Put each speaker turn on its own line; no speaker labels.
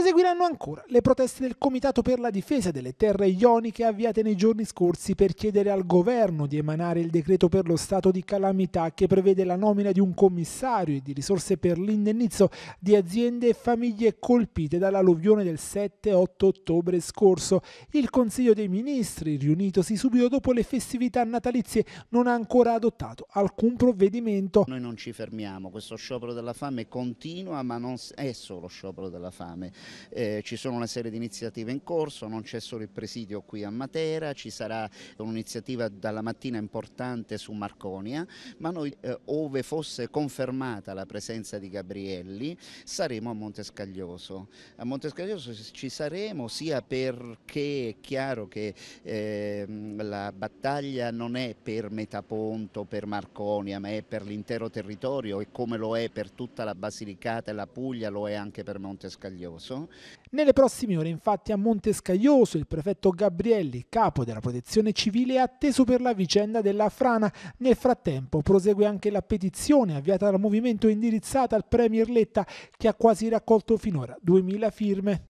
proseguiranno ancora le proteste del Comitato per la difesa delle terre ioniche avviate nei giorni scorsi per chiedere al governo di emanare il decreto per lo stato di calamità che prevede la nomina di un commissario e di risorse per l'indennizzo di aziende e famiglie colpite dall'alluvione del 7-8 ottobre scorso. Il Consiglio dei Ministri, riunitosi subito dopo le festività natalizie, non ha ancora adottato
alcun provvedimento. Noi non ci fermiamo, questo sciopero della fame continua ma non è solo sciopero della fame eh, ci sono una serie di iniziative in corso, non c'è solo il presidio qui a Matera, ci sarà un'iniziativa dalla mattina importante su Marconia, ma noi eh, ove fosse confermata la presenza di Gabrielli saremo a Montescaglioso. A Montescaglioso ci saremo sia perché è chiaro che eh, battaglia non è per Metaponto, per Marconia, ma è per l'intero territorio e come lo è per tutta la Basilicata e la Puglia, lo è anche per Montescaglioso.
Nelle prossime ore infatti a Montescaglioso il prefetto Gabrielli, capo della protezione civile, è atteso per la vicenda della frana. Nel frattempo prosegue anche la petizione avviata dal movimento indirizzata al Premier Letta che ha quasi raccolto finora 2.000 firme.